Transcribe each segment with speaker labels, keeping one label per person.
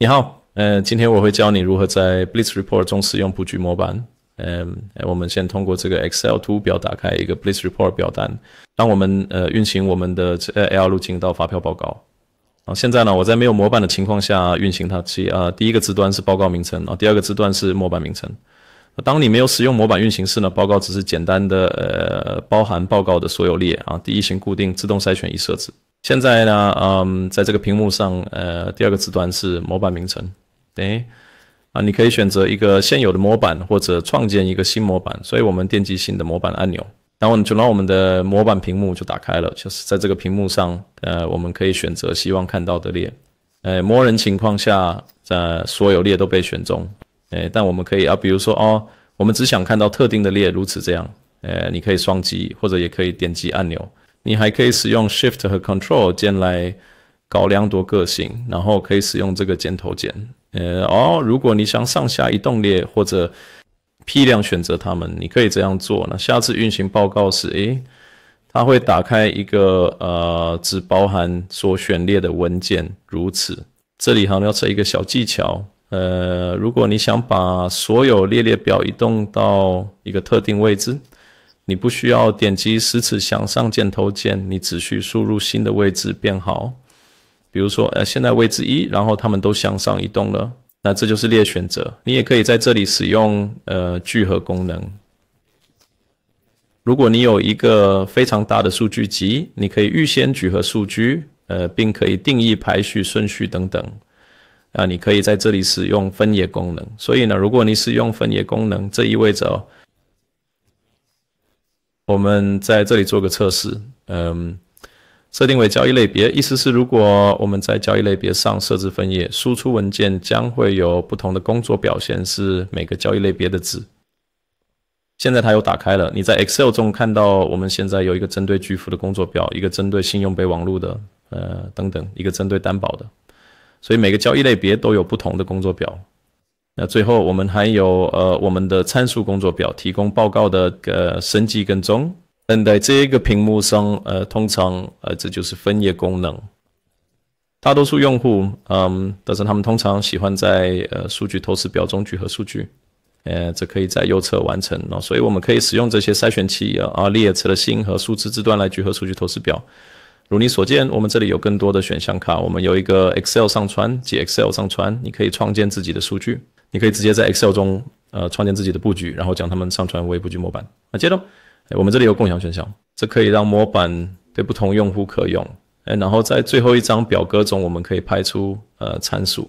Speaker 1: 你好，嗯，今天我会教你如何在 Blitz Report 中使用布局模板。嗯，我们先通过这个 Excel 图表打开一个 Blitz Report 表单。当我们呃运行我们的 L 路径到发票报告啊，现在呢，我在没有模板的情况下运行它。其啊，第一个字段是报告名称啊，第二个字段是模板名称。当你没有使用模板运行时呢，报告只是简单的呃包含报告的所有列啊。第一行固定自动筛选已设置。现在呢，嗯，在这个屏幕上，呃，第二个字段是模板名称，诶，啊，你可以选择一个现有的模板或者创建一个新模板。所以我们点击新的模板按钮，然后就让我们的模板屏幕就打开了。就是在这个屏幕上，呃，我们可以选择希望看到的列。呃，默认情况下，呃，所有列都被选中。哎，但我们可以啊，比如说哦，我们只想看到特定的列，如此这样。呃，你可以双击，或者也可以点击按钮。你还可以使用 Shift 和 Control 键来搞两多个性，然后可以使用这个箭头键。呃，哦，如果你想上下移动列或者批量选择它们，你可以这样做。那下次运行报告时，哎，它会打开一个呃，只包含所选列的文件，如此。这里好像要测一个小技巧。呃，如果你想把所有列列表移动到一个特定位置，你不需要点击十次向上箭头键，你只需输入新的位置变好。比如说，呃，现在位置一，然后他们都向上移动了，那这就是列选择。你也可以在这里使用呃聚合功能。如果你有一个非常大的数据集，你可以预先聚合数据，呃，并可以定义排序顺序等等。啊，你可以在这里使用分页功能。所以呢，如果你使用分页功能，这意味着我们在这里做个测试。嗯，设定为交易类别，意思是如果我们在交易类别上设置分页，输出文件将会有不同的工作表现，是每个交易类别的值。现在它又打开了。你在 Excel 中看到，我们现在有一个针对巨幅的工作表，一个针对信用备忘录的，呃，等等，一个针对担保的。所以每个交易类别都有不同的工作表。那最后我们还有呃我们的参数工作表，提供报告的呃审计跟踪。但在这个屏幕上，呃通常呃这就是分页功能。大多数用户，嗯，但是他们通常喜欢在呃数据透视表中聚合数据。呃，这可以在右侧完成。所以我们可以使用这些筛选器啊列车的星和数字字段来聚合数据透视表。如你所见，我们这里有更多的选项卡。我们有一个 Excel 上传及 Excel 上传，你可以创建自己的数据，你可以直接在 Excel 中呃创建自己的布局，然后将它们上传为布局模板。啊，接着，哎，我们这里有共享选项，这可以让模板对不同用户可用。哎，然后在最后一张表格中，我们可以排出呃参数，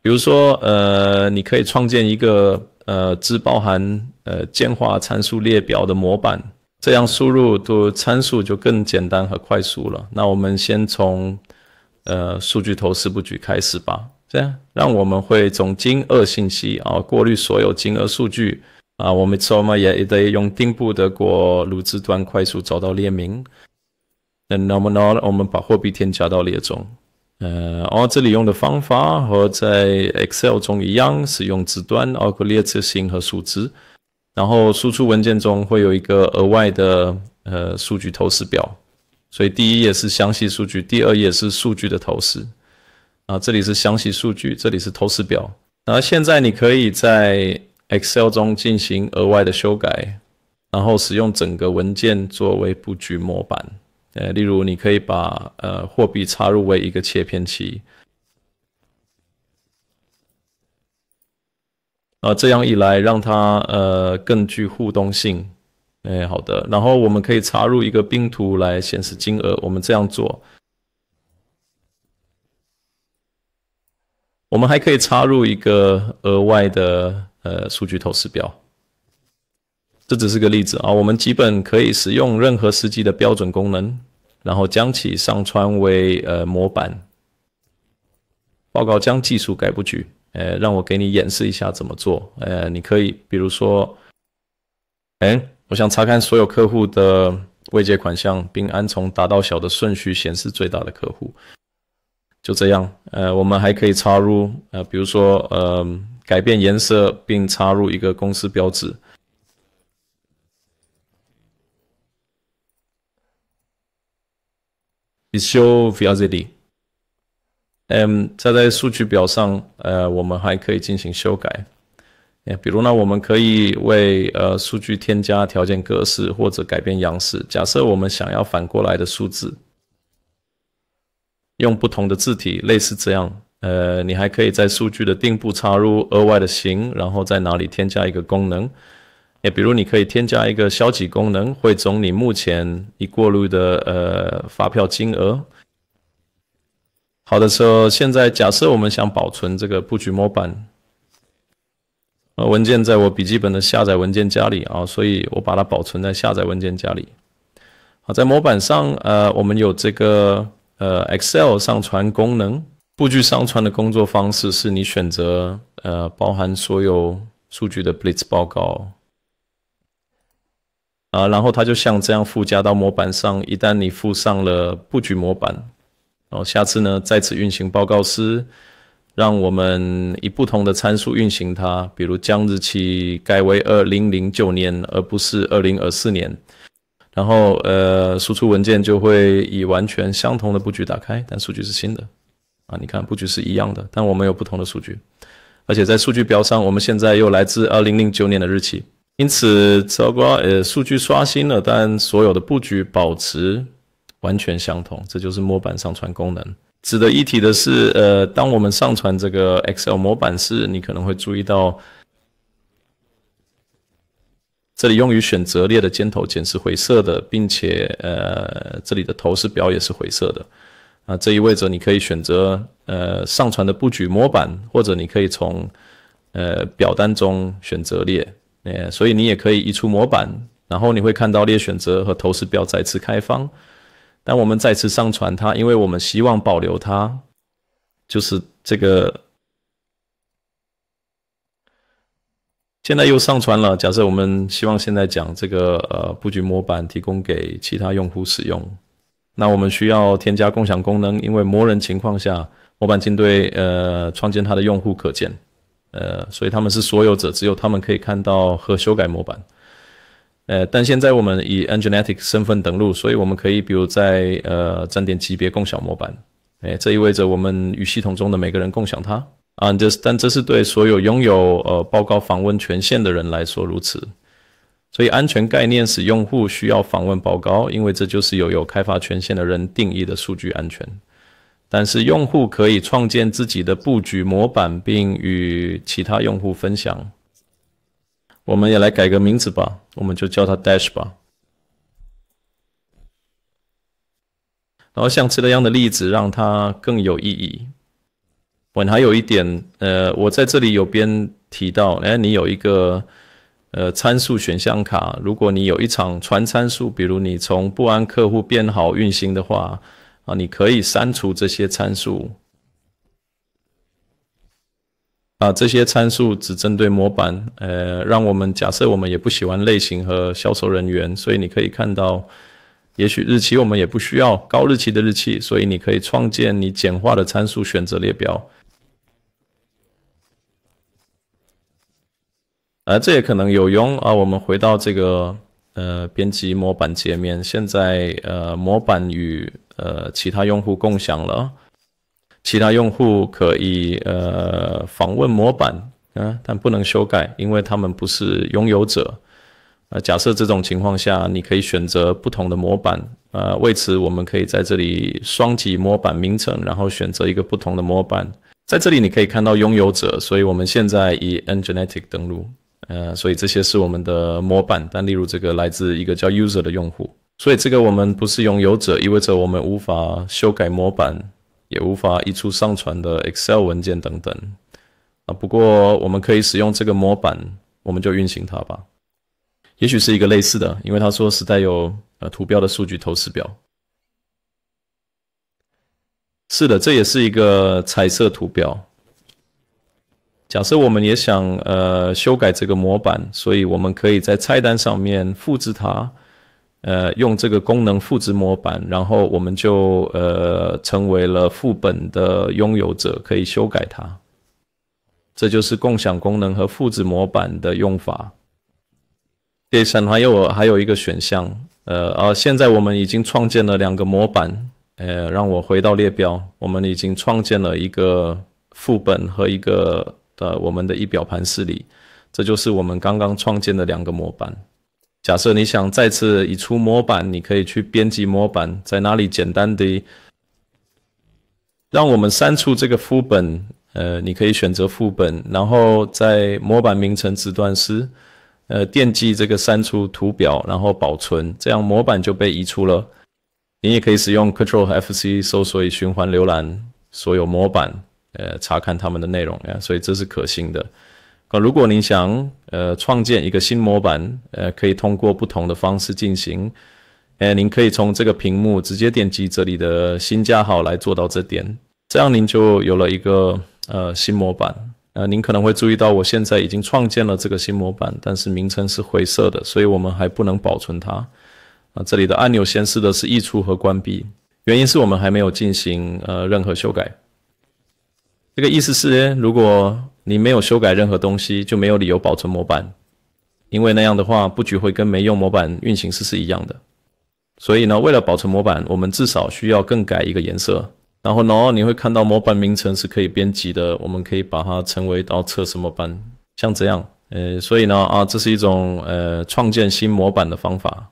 Speaker 1: 比如说呃，你可以创建一个呃只包含呃简化参数列表的模板。这样输入的参数就更简单和快速了。那我们先从，呃，数据透视布局开始吧。这样让我们会从金额信息啊，过滤所有金额数据啊。我们怎么也得用顶部的过鲁字端快速找到列名。那那么呢，我们把货币添加到列中。呃，哦，这里用的方法和在 Excel 中一样，是用字段，包括列次型和数字。然后输出文件中会有一个额外的呃数据透视表，所以第一页是详细数据，第二页是数据的透视，啊，这里是详细数据，这里是透视表。然后现在你可以在 Excel 中进行额外的修改，然后使用整个文件作为布局模板，呃，例如你可以把呃货币插入为一个切片器。啊，这样一来让它呃更具互动性，哎，好的。然后我们可以插入一个冰图来显示金额。我们这样做，我们还可以插入一个额外的呃数据透视表。这只是个例子啊，我们基本可以使用任何实际的标准功能，然后将其上传为呃模板报告，将技术改布局。呃，让我给你演示一下怎么做。呃，你可以，比如说，哎，我想查看所有客户的未借款项，并按从大到小的顺序显示最大的客户。就这样。呃，我们还可以插入，呃，比如说，嗯，改变颜色，并插入一个公司标志。你需要不 i t y 嗯，在在数据表上，呃，我们还可以进行修改。哎，比如呢，我们可以为呃数据添加条件格式或者改变样式。假设我们想要反过来的数字，用不同的字体，类似这样。呃，你还可以在数据的顶部插入额外的型，然后在哪里添加一个功能？哎，比如你可以添加一个消极功能，汇总你目前已过滤的呃发票金额。好的，说现在假设我们想保存这个布局模板呃文件在我笔记本的下载文件夹里啊，所以我把它保存在下载文件夹里。好，在模板上呃，我们有这个呃 Excel 上传功能。布局上传的工作方式是你选择呃包含所有数据的 Blitz 报告啊，然后它就像这样附加到模板上。一旦你附上了布局模板。哦，下次呢？再次运行报告时，让我们以不同的参数运行它，比如将日期改为二零零九年，而不是二零二四年。然后，呃，输出文件就会以完全相同的布局打开，但数据是新的。啊，你看，布局是一样的，但我们有不同的数据，而且在数据表上，我们现在又来自二零零九年的日期，因此，只不过呃，数据刷新了，但所有的布局保持。完全相同，这就是模板上传功能。值得一提的是，呃，当我们上传这个 Excel 模板时，你可能会注意到，这里用于选择列的尖头键是灰色的，并且，呃，这里的头饰表也是灰色的。啊，这意味着你可以选择，呃，上传的布局模板，或者你可以从，呃，表单中选择列。诶，所以你也可以移出模板，然后你会看到列选择和头饰表再次开放。但我们再次上传它，因为我们希望保留它，就是这个。现在又上传了。假设我们希望现在讲这个呃布局模板提供给其他用户使用，那我们需要添加共享功能，因为默认情况下，模板进对呃创建它的用户可见，呃，所以他们是所有者，只有他们可以看到和修改模板。呃，但现在我们以 a n g e l e t i c 身份登录，所以我们可以比如在呃站点级别共享模板。哎，这意味着我们与系统中的每个人共享它啊。这是但这是对所有拥有呃报告访问权限的人来说如此。所以安全概念使用户需要访问报告，因为这就是由有开发权限的人定义的数据安全。但是用户可以创建自己的布局模板，并与其他用户分享。我们也来改个名字吧，我们就叫它 Dash 吧。然后像这样的例子，让它更有意义。本还有一点，呃，我在这里有边提到，哎，你有一个呃参数选项卡，如果你有一场传参数，比如你从不安客户变好运行的话，啊，你可以删除这些参数。啊，这些参数只针对模板，呃，让我们假设我们也不喜欢类型和销售人员，所以你可以看到，也许日期我们也不需要高日期的日期，所以你可以创建你简化的参数选择列表。呃，这也可能有用啊。我们回到这个呃编辑模板界面，现在呃模板与呃其他用户共享了。其他用户可以呃访问模板啊，但不能修改，因为他们不是拥有者。啊，假设这种情况下，你可以选择不同的模板。啊，为此我们可以在这里双击模板名称，然后选择一个不同的模板。在这里你可以看到拥有者，所以我们现在以 n g e n e t i c 登录。呃，所以这些是我们的模板，但例如这个来自一个叫 User 的用户，所以这个我们不是拥有者，意味着我们无法修改模板。也无法移除上传的 Excel 文件等等啊。不过我们可以使用这个模板，我们就运行它吧。也许是一个类似的，因为他说是带有呃图标的数据透视表。是的，这也是一个彩色图标。假设我们也想呃修改这个模板，所以我们可以在菜单上面复制它。呃，用这个功能复制模板，然后我们就呃成为了副本的拥有者，可以修改它。这就是共享功能和复制模板的用法。第三，还有我还有一个选项，呃，啊，现在我们已经创建了两个模板，呃，让我回到列表，我们已经创建了一个副本和一个呃我们的仪表盘示例，这就是我们刚刚创建的两个模板。假设你想再次移出模板，你可以去编辑模板，在哪里简单的让我们删除这个副本。呃，你可以选择副本，然后在模板名称字段时，呃，点击这个删除图表，然后保存，这样模板就被移出了。你也可以使用 Ctrl+F+C 搜索循环浏览所有模板，呃，查看它们的内容呀。所以这是可行的。呃，如果您想呃创建一个新模板，呃，可以通过不同的方式进行。哎，您可以从这个屏幕直接点击这里的“新加号”来做到这点。这样您就有了一个呃新模板。呃，您可能会注意到，我现在已经创建了这个新模板，但是名称是灰色的，所以我们还不能保存它。啊，这里的按钮显示的是“溢出”和“关闭”，原因是我们还没有进行呃任何修改。这个意思是，如果你没有修改任何东西，就没有理由保存模板，因为那样的话，布局会跟没用模板运行时是一样的。所以呢，为了保存模板，我们至少需要更改一个颜色。然后呢，你会看到模板名称是可以编辑的，我们可以把它称为“到测试模板”，像这样。呃，所以呢，啊，这是一种呃创建新模板的方法。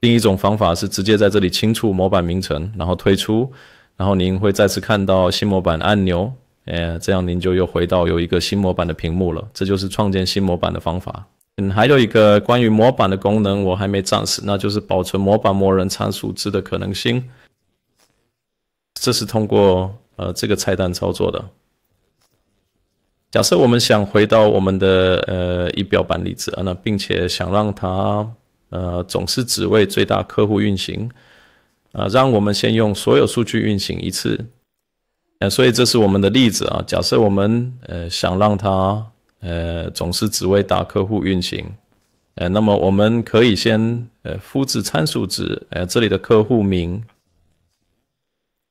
Speaker 1: 另一种方法是直接在这里清除模板名称，然后退出，然后您会再次看到新模板按钮。呃，这样您就又回到有一个新模板的屏幕了。这就是创建新模板的方法。嗯，还有一个关于模板的功能我还没展示，那就是保存模板默认参数值的可能性。这是通过呃这个菜单操作的。假设我们想回到我们的呃仪表板里子啊，那并且想让它呃总是只为最大客户运行啊，让我们先用所有数据运行一次。呃，所以这是我们的例子啊。假设我们呃想让它呃总是只为打客户运行，呃，那么我们可以先呃复制参数值，呃，这里的客户名，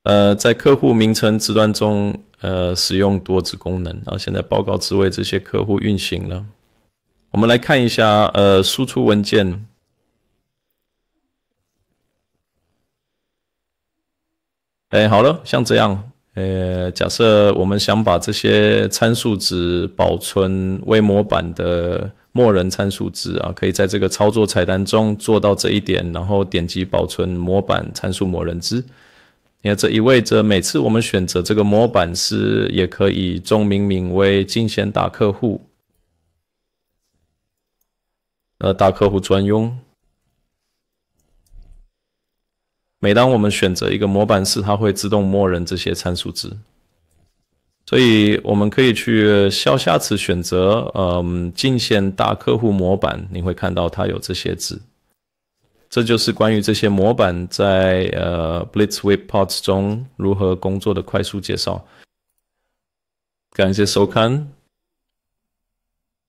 Speaker 1: 呃，在客户名称字段中呃使用多值功能，然后现在报告只为这些客户运行了。我们来看一下呃输出文件，哎，好了，像这样。呃，假设我们想把这些参数值保存为模板的默认参数值啊，可以在这个操作菜单中做到这一点，然后点击保存模板参数默认值。你看，这意味着每次我们选择这个模板时，也可以重命名为“进贤大客户”，呃，大客户专用。每当我们选择一个模板时，它会自动默认这些参数值，所以我们可以去消下次选择，嗯，进线大客户模板，你会看到它有这些值。这就是关于这些模板在呃 b l i t z w e b Pods 中如何工作的快速介绍。感谢收看。